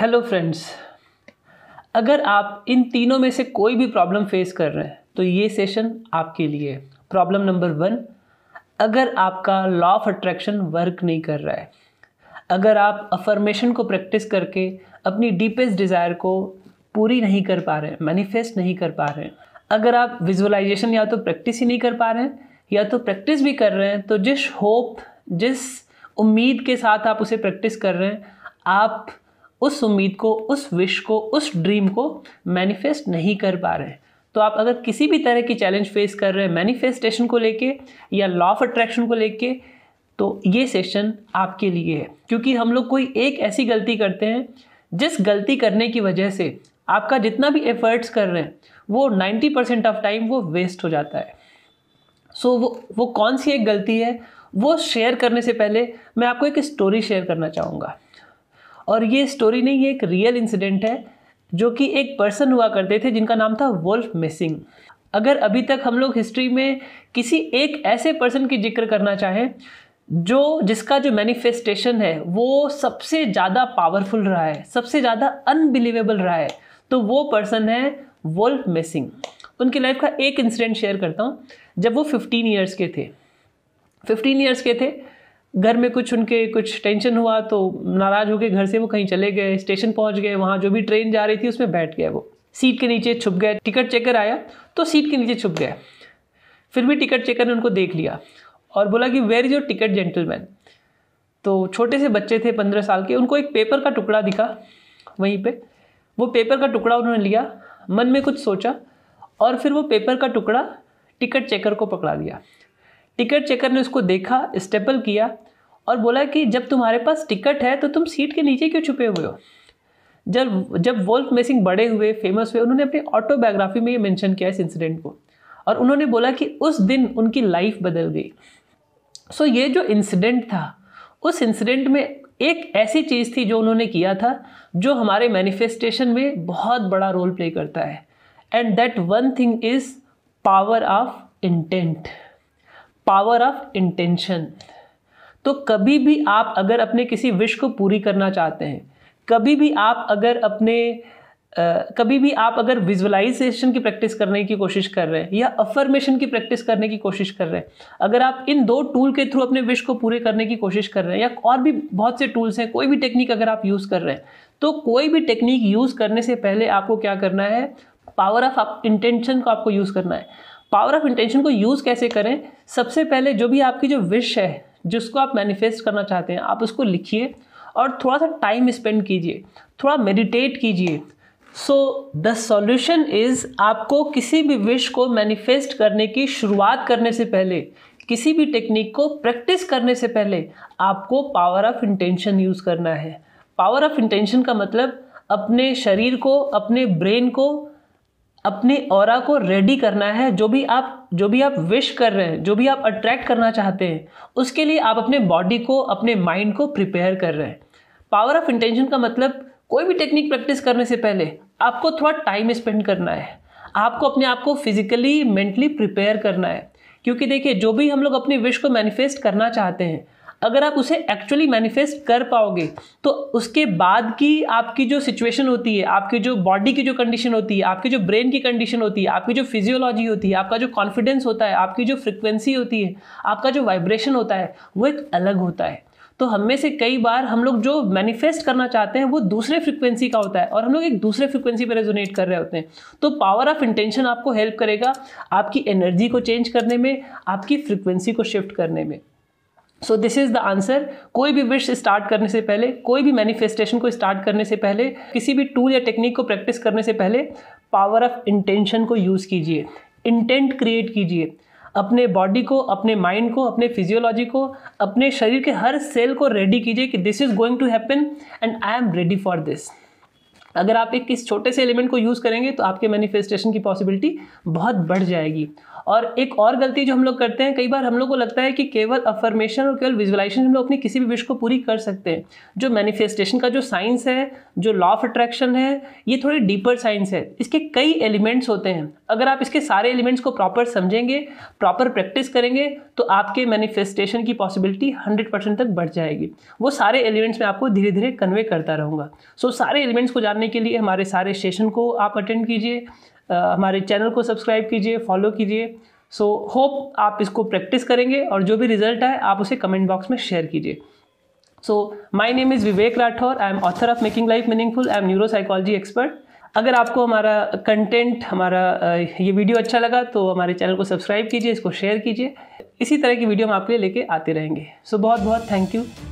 hello friends अगर आप इन तीनों में से कोई भी प्रॉब्लम फेस कर रहे हैं तो ये सेशन आपके लिए प्रॉब्लम नंबर वन अगर आपका लॉ ऑफ अट्रैक्शन वर्क नहीं कर रहा है अगर आप अफर्मेशन को प्रैक्टिस करके अपनी डीपेस्ट डिज़ायर को पूरी नहीं कर पा रहे हैं मैनिफेस्ट नहीं कर पा रहे हैं अगर आप विजुअलाइजेशन या तो प्रैक्टिस ही नहीं कर पा रहे हैं या तो प्रैक्टिस भी कर रहे हैं तो जिस होप जिस उम्मीद के साथ आप उसे प्रैक्टिस कर रहे हैं आप उस उम्मीद को उस विश को उस ड्रीम को मैनिफेस्ट नहीं कर पा रहे हैं तो आप अगर किसी भी तरह की चैलेंज फेस कर रहे हैं मैनिफेस्टेशन को लेके या लॉ ऑफ अट्रैक्शन को लेके तो ये सेशन आपके लिए है क्योंकि हम लोग कोई एक ऐसी गलती करते हैं जिस गलती करने की वजह से आपका जितना भी एफर्ट्स कर रहे हैं वो 90 परसेंट ऑफ टाइम वो वेस्ट हो जाता है सो so, वो वो कौन सी एक गलती है वो शेयर करने से पहले मैं आपको एक स्टोरी शेयर करना चाहूँगा और ये स्टोरी नहीं ये एक रियल इंसिडेंट है जो कि एक पर्सन हुआ करते थे जिनका नाम था वोल्फ मिसिंग अगर अभी तक हम लोग हिस्ट्री में किसी एक ऐसे पर्सन की जिक्र करना चाहें जो जिसका जो मैनिफेस्टेशन है वो सबसे ज़्यादा पावरफुल रहा है सबसे ज़्यादा अनबिलीवेबल रहा है तो वो पर्सन है वोल्फ मिसिंग उनकी लाइफ का एक इंसिडेंट शेयर करता हूँ जब वो फिफ्टीन ईयर्स के थे फिफ्टीन ईयर्स के थे घर में कुछ उनके कुछ टेंशन हुआ तो नाराज़ हो गए घर से वो कहीं चले गए स्टेशन पहुंच गए वहाँ जो भी ट्रेन जा रही थी उसमें बैठ गए वो सीट के नीचे छुप गए टिकट चेकर आया तो सीट के नीचे छुप गए फिर भी टिकट चेकर ने उनको देख लिया और बोला कि where is your ticket gentleman तो छोटे से बच्चे थे पंद्रह साल के उनको एक पेपर का टुकड़ा दिखा वहीं पे वो पेपर का टुकड़ा उन्होंने लिया मन में कुछ सोचा और फिर वो पेपर का टुकड़ा टिकट चेकर को पकड़ा दिया टिकट चेकर ने उसको देखा स्टेपल किया और बोला कि जब तुम्हारे पास टिकट है तो तुम सीट के नीचे क्यों छुपे हुए हो जब जब वोल्फ मेसिंग बड़े हुए फेमस हुए उन्होंने अपनी ऑटोबायोग्राफी में ये मेंशन किया इस इंसिडेंट को और उन्होंने बोला कि उस दिन उनकी लाइफ बदल गई सो ये जो इंसिडेंट था उस इंसिडेंट में एक ऐसी चीज़ थी जो उन्होंने किया था जो हमारे मैनिफेस्टेशन में बहुत बड़ा रोल प्ले करता है and that one thing is power of intent power of intention तो कभी भी आप अगर अपने किसी विश को पूरी करना चाहते हैं कभी भी आप अगर अपने Uh, कभी भी आप अगर विजुअलाइजेशन की प्रैक्टिस करने की कोशिश कर रहे हैं या अफर्मेशन की प्रैक्टिस करने की कोशिश कर रहे हैं अगर आप इन दो टूल के थ्रू अपने विश को पूरे करने की कोशिश कर रहे हैं या और भी बहुत से टूल्स हैं कोई भी टेक्निक अगर आप यूज़ कर रहे हैं तो कोई भी टेक्निक यूज़ करने से पहले आपको क्या करना है पावर ऑफ इंटेंशन को आपको यूज़ करना है पावर ऑफ इंटेंशन को यूज़ कैसे करें सबसे पहले जो भी आपकी जो विश है जिसको आप मैनिफेस्ट करना चाहते हैं आप उसको लिखिए और थोड़ा सा टाइम स्पेंड कीजिए थोड़ा मेडिटेट कीजिए सो द सॉल्यूशन इज़ आपको किसी भी विश को मैनिफेस्ट करने की शुरुआत करने से पहले किसी भी टेक्निक को प्रैक्टिस करने से पहले आपको पावर ऑफ इंटेंशन यूज़ करना है पावर ऑफ इंटेंशन का मतलब अपने शरीर को अपने ब्रेन को अपने और को रेडी करना है जो भी आप जो भी आप विश कर रहे हैं जो भी आप अट्रैक्ट करना चाहते हैं उसके लिए आप अपने बॉडी को अपने माइंड को प्रिपेयर कर रहे हैं पावर ऑफ इंटेंशन का मतलब कोई भी टेक्निक प्रैक्टिस करने से पहले आपको थोड़ा टाइम स्पेंड करना है आपको अपने आप को फिजिकली मेंटली प्रिपेयर करना है क्योंकि देखिए जो भी हम लोग अपनी विश को मैनिफेस्ट करना चाहते हैं अगर आप उसे एक्चुअली मैनिफेस्ट कर पाओगे तो उसके बाद की आपकी जो सिचुएशन होती है आपकी जो बॉडी की जो कंडीशन होती है आपकी जो ब्रेन की कंडीशन होती है आपकी जो फिजियोलॉजी होती है आपका जो कॉन्फिडेंस होता है आपकी जो फ्रिक्वेंसी होती है आपका जो वाइब्रेशन होता है वो एक अलग होता है तो हम में से कई बार हम लोग जो मैनिफेस्ट करना चाहते हैं वो दूसरे फ्रिक्वेंसी का होता है और हम लोग एक दूसरे फ्रिक्वेंसी पर रेजोनेट कर रहे होते हैं तो पावर ऑफ इंटेंशन आपको हेल्प करेगा आपकी एनर्जी को चेंज करने में आपकी फ्रिक्वेंसी को शिफ्ट करने में so this is the answer कोई भी विश स्टार्ट करने से पहले कोई भी मैनिफेस्टेशन को स्टार्ट करने से पहले किसी भी टूल या टेक्निक को प्रैक्टिस करने से पहले पावर ऑफ इंटेंशन को यूज़ कीजिए इंटेंट क्रिएट कीजिए अपने बॉडी को अपने माइंड को अपने फिजियोलॉजी को अपने शरीर के हर सेल को रेडी कीजिए कि this is going to happen and I am ready for this अगर आप एक किस छोटे से एलिमेंट को यूज़ करेंगे तो आपके मैनिफेस्टेशन की पॉसिबिलिटी बहुत बढ़ जाएगी और एक और गलती जो हम लोग करते हैं कई बार हम लोग को लगता है कि केवल अफर्मेशन और केवल विजुअलाइजेशन हम लोग अपनी किसी भी विश को पूरी कर सकते हैं जो मैनिफेस्टेशन का जो साइंस है जो लॉ ऑफ अट्रैक्शन है ये थोड़ी डीपर साइंस है इसके कई एलिमेंट्स होते हैं अगर आप इसके सारे एलिमेंट्स को प्रॉपर समझेंगे प्रॉपर प्रैक्टिस करेंगे तो आपके मैनिफेस्टेशन की पॉसिबिलिटी हंड्रेड परसेंट तक बढ़ जाएगी वो सारे एलिमेंट्स मैं आपको धीरे धीरे कन्वे करता रहूँगा सो so, सारे एलिमेंट्स को जानने करने के लिए हमारे सारे सेशन को आप अटेंड कीजिए हमारे चैनल को सब्सक्राइब कीजिए फॉलो कीजिए सो so, होप आप इसको प्रैक्टिस करेंगे और जो भी रिजल्ट आए आप उसे कमेंट बॉक्स में शेयर कीजिए so my name is Vivek Rathore I am author of making life meaningful I am neuro psychology expert अगर आपको हमारा कंटेंट हमारा ये वीडियो अच्छा लगा तो हमारे चैनल को सब्सक्राइब कीजिए इसको शेयर कीजिए इसी तरह की वीडियो हम आपके लिए लेके आते रहेंगे सो so, बहुत बहुत थैंक यू